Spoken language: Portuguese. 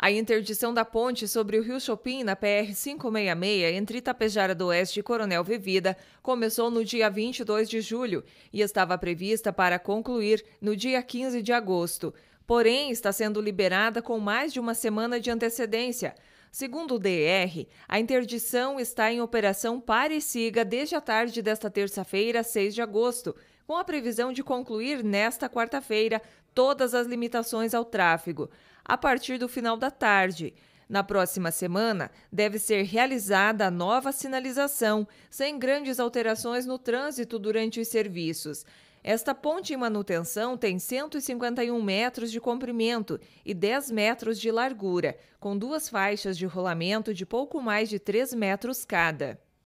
A interdição da ponte sobre o Rio Chopin na PR 566 entre Itapejara do Oeste e Coronel Vivida começou no dia 22 de julho e estava prevista para concluir no dia 15 de agosto. Porém, está sendo liberada com mais de uma semana de antecedência. Segundo o DR, a interdição está em operação pare siga desde a tarde desta terça-feira, 6 de agosto, com a previsão de concluir nesta quarta-feira todas as limitações ao tráfego, a partir do final da tarde. Na próxima semana, deve ser realizada a nova sinalização, sem grandes alterações no trânsito durante os serviços. Esta ponte em manutenção tem 151 metros de comprimento e 10 metros de largura, com duas faixas de rolamento de pouco mais de 3 metros cada.